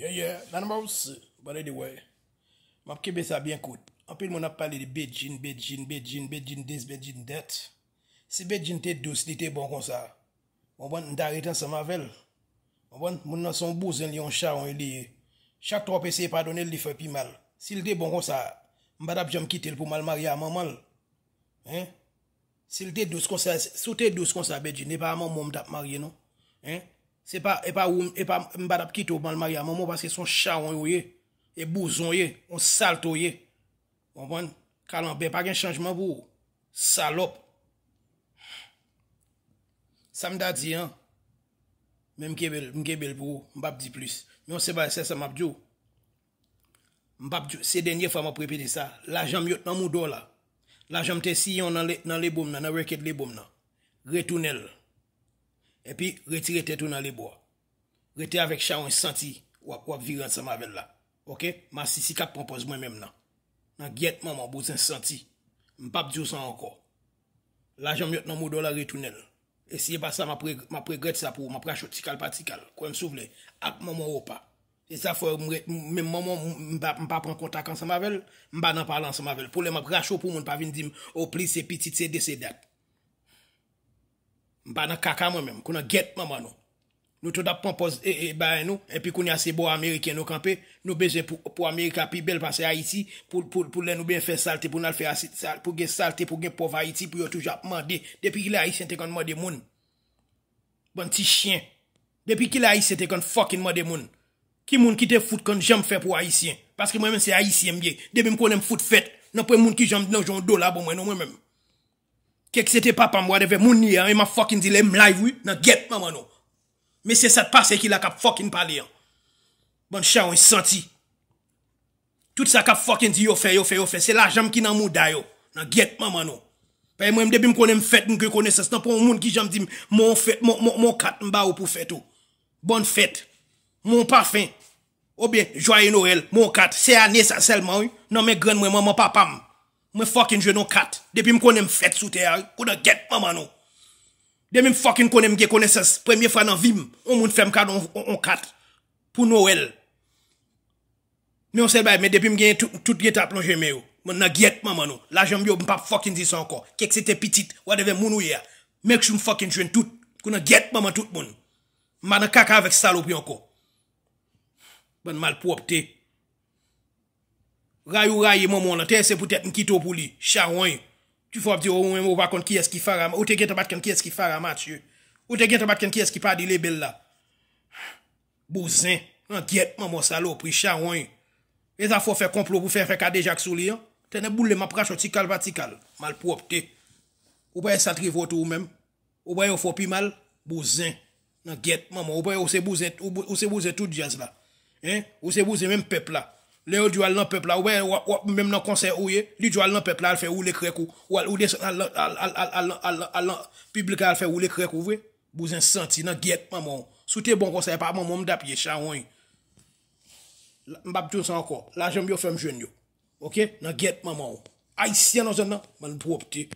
Ye ye nanma ou se, bwede diwe, map kebe sa byen kout. Anpil moun ap pale di bedjin, bedjin, bedjin, bedjin, bedjin det. Si bedjin te dou se li te bon kon sa, moun bwant ndare tan sa mavel. Moun bwant moun nan son bou zan li yon chan yon li. Chak trope se padone li fe pi mal. Si li te bon kon sa, mbada p jom kite l pou mal marye a man mal. Heh? Si li te dou se kon sa, si li te dou se kon sa bedjin, ne ba man moun mtap marye nou. Heh? Se pa, e pa oum, e pa mbada pkito banl Maria moun moun paske son chawon yoye, e bouzon yoye, on salto yoye, bonpon, kalanpe, pa gen chanjman pou, salop. Sa mda di an, men mgebel, mgebel pou, mbap di plus, mwen se ba ese sa mbap di ou, mbap di ou, se denye fwa mwa prepede sa, la jam yot nan mou do la, la jam te si yon nan le boum nan, nan reket le boum nan, gre tunel la. E pi, rete rete tou nan le bo. Rete avek chan yon santi wap viran sa mavel la. Ok? Ma sisi kap pampoz mwen menm nan. Nan gyet maman bou zan santi. Mbap diyo san anko. La jom yot nan mou do la re tunel. E siye ba sa, ma pregret sa pou. Ma prache ou tikal pa tikal. Kwen sou vle, ap maman ou pa. E sa fwe, mwen maman mbap mpa pran kontak an sa mavel. Mbap nan palan sa mavel. Pou le, ma prache ou pou moun pa vin dim. Ou pli se piti te de se dek. Mba nan kaka mwen menm, kou nan get maman nou. Nou toud ap pampoz e e bayen nou, epi kou ni ase bo Amerike nou kampe, nou beze pou Amerike api bel pase Haiti, pou lè nou ben fè salte, pou nal fè salte, pou gen salte, pou gen pov Haiti, pou yo toujap mande. Depi ki lè Haitien te kon mande moun. Bon ti chien. Depi ki lè Haitien te kon fokin mande moun. Ki moun ki te foute kon jom fè pou Haitien. Paske mwen mwen se Haitien mwen, debi mwen kon mwen foute fèt, nan pwen moun ki jom do la bon mwen mwen mwen. Kèk se te papam wade ve moun ni an, e ma fokin di lem laiv wè, nan get mamano. Me se sa t'pase ki la ka fokin pale an. Bon chan wè senti. Tout sa ka fokin di yo fè, yo fè, yo fè, se la jam ki nan mouda yo, nan get mamano. Peye mwen mdebim konen mfet mwen kwen konen sa, se nan pou moun ki jam di moun fet, moun kat mba wè pou fè to. Bon fèt, moun parfè, obe, jwaye norel, moun kat, se a ne sa selman wè, nan mwen gren mwen mwen papam. Mwen fokin jwen nou kat, depi m konen m flet sou ter, kou nan get maman nou. Demi m fokin konen m gen kone sas, premye fwa nan vim, on moun fem kat, on kat, pou nou el. Mwen se bai, depi m gen tout get ap lon jeme yo, mwen nan get maman nou. La jenm yo m pap fokin zi san kon, kek se te pitit, wadeve moun ou ya. Mek jwen fokin jwen tout, kou nan get maman tout moun. M manan kaka avek salop yon kon. Mwen mal pou opte. Ray oh, ou ray yi moun moun an, te ese pou tèt nkito pou li. Cha ouen. Tu fòp di ou moun moun wakon ki eski fara. Ou te gen tè batken ki eski fara, matye. Ou te gen tè batken ki eski padi le bel la. Bouzèn. Nan gèt moun moun salopri, cha ouen. E zafò fè komplo pou fè fè kade jak sou li an. Tè ne boule mè prach wè tikal vatikal. Mal pou opte. Ou baye satri votou ou mèm. Ou baye wò fò pi mal. Bouzèn. Nan gèt moun moun. Ou baye wò se bouzè tout jazz la. Ou se bouzè mèm Le ou di wale nan pepla ouwe, wap mwen mwen konsey ouwe, li di wale nan pepla alfe oule krek ouwe, alan publika alfe oule krek ouwe, bouzen senti nan get maman ou. Soute bon konsey pa mwen mwen mdap ye, chan woy. Mbap joun san anko, la jem yo fem jen yo. Ok, nan get maman ou. Ay si an nou zon nan, man mprop ti.